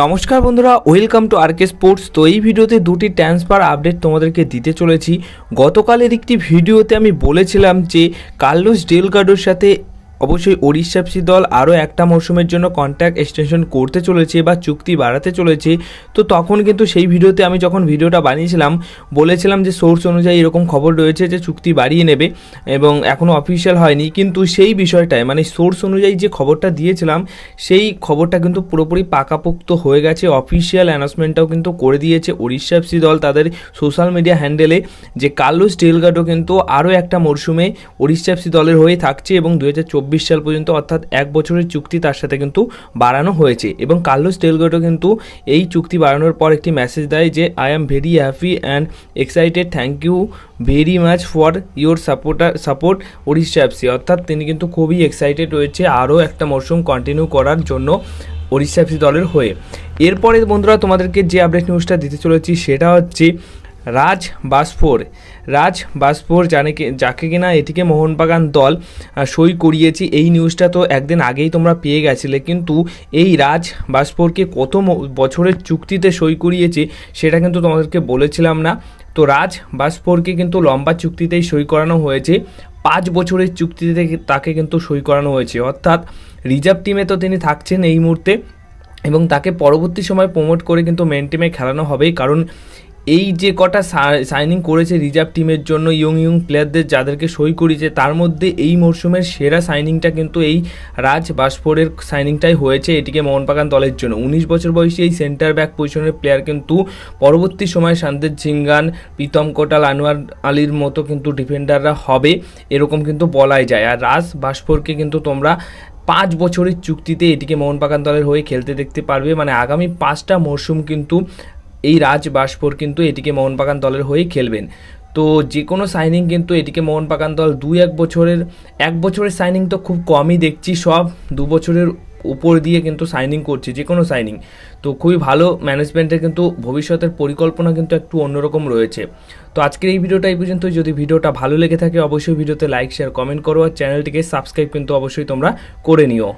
নমস্কার বন্ধুরা welcome to আরকে sports তো এই ভিডিওতে দুটি ট্রান্সফার আপডেট তোমাদেরকে দিতে চলেছি গতকালের একটি ভিডিওতে আমি বলেছিলাম যে কার্লোস ডেলগার্ডোর সাথে অবশ্যই ওড়িশাপসি দল আরও একটা মরশুমের জন্য কন্ট্যাক্ট এক্সটেনশন করতে চলেছে বা চুক্তি বাড়াতে চলেছে তো তখন কিন্তু সেই ভিডিওতে আমি যখন ভিডিওটা বানিয়েছিলাম বলেছিলাম যে সোর্স অনুযায়ী এরকম খবর রয়েছে যে চুক্তি বাড়িয়ে নেবে এবং এখনও অফিসিয়াল হয়নি কিন্তু সেই বিষয়টায় মানে সোর্স অনুযায়ী যে খবরটা দিয়েছিলাম সেই খবরটা কিন্তু পুরোপুরি পাকাপোক্ত হয়ে গেছে অফিসিয়াল অ্যানাউন্সমেন্টটাও কিন্তু করে দিয়েছে ওড়িশাপসি দল তাদের সোশ্যাল মিডিয়া হ্যান্ডেলে যে কার্লোস ডেলগাডো কিন্তু আরও একটা মরশুমে ওড়িশাপসি দলের হয়ে থাকছে এবং দু চব্বিশ সাল পর্যন্ত অর্থাৎ এক বছরের চুক্তি তার সাথে কিন্তু বাড়ানো হয়েছে এবং কার্লোস টেলগোটো কিন্তু এই চুক্তি বাড়ানোর পর একটি মেসেজ দেয় যে I am very happy and excited thank you very much for your supporter support Odisha FC অর্থাৎ তিনি কিন্তু খুবই এক্সাইটেড রয়েছে আরও একটা মরশুম কন্টিনিউ করার জন্য ওড়িশা এফসি দলের হয়ে এরপরে বন্ধুরা তোমাদেরকে যে আপডেট নিউজটা দিতে চলেছি সেটা হচ্ছে রাজ বাসফোর রাজ বাসফোর জানে যাকে কিনা এটিকে মোহনবাগান দল সই করিয়েছি এই নিউজটা তো একদিন আগেই তোমরা পেয়ে গেছিলে কিন্তু এই রাজ বাসফোরকে কত বছরের চুক্তিতে সই করিয়েছি সেটা কিন্তু তোমাদেরকে বলেছিলাম না তো রাজ বাসফোরকে কিন্তু লম্বা চুক্তিতেই সই করানো হয়েছে পাঁচ বছরের চুক্তিতে তাকে কিন্তু সই করানো হয়েছে অর্থাৎ রিজার্ভ টিমে তো তিনি থাকছেন এই মুহূর্তে এবং তাকে পরবর্তী সময় প্রমোট করে কিন্তু মেন টিমে খেলানো হবে কারণ এই যে কটা সাইনিং করেছে রিজার্ভ টিমের জন্য ইয়ং ইয়ং প্লেয়ারদের যাদেরকে সই করিয়েছে তার মধ্যে এই মরশুমের সেরা সাইনিংটা কিন্তু এই রাজ বাসফোরের সাইনিংটাই হয়েছে এটিকে মোহনবাগান দলের জন্য উনিশ বছর বয়সী এই সেন্টার ব্যাক পজিশনের প্লেয়ার কিন্তু পরবর্তী সময়ে শান্তের ঝিঙ্গান প্রীতম কোটাল আনোয়ার আলীর মতো কিন্তু ডিফেন্ডাররা হবে এরকম কিন্তু বলাই যায় আর রাজ বাসফোরকে কিন্তু তোমরা পাঁচ বছরের চুক্তিতে এটিকে মোহনবাগান দলের হয়ে খেলতে দেখতে পারবে মানে আগামী পাঁচটা মরশুম কিন্তু এই রাজ বাসফোর কিন্তু এটিকে মোহনবাগান দলের হয়ে খেলবেন তো যে কোনো সাইনিং কিন্তু এটিকে মোহনবাগান দল দুই এক বছরের এক বছরের সাইনিং তো খুব কমই দেখছি সব দু বছরের উপর দিয়ে কিন্তু সাইনিং করছে যে কোনো সাইনিং তো খুবই ভালো ম্যানেজমেন্টের কিন্তু ভবিষ্যতের পরিকল্পনা কিন্তু একটু অন্যরকম রয়েছে তো আজকের এই ভিডিওটা এই পর্যন্ত যদি ভিডিওটা ভালো লেগে থাকে অবশ্যই ভিডিওতে লাইক শেয়ার কমেন্ট করো আর চ্যানেলটিকে সাবস্ক্রাইব কিন্তু অবশ্যই তোমরা করে নিও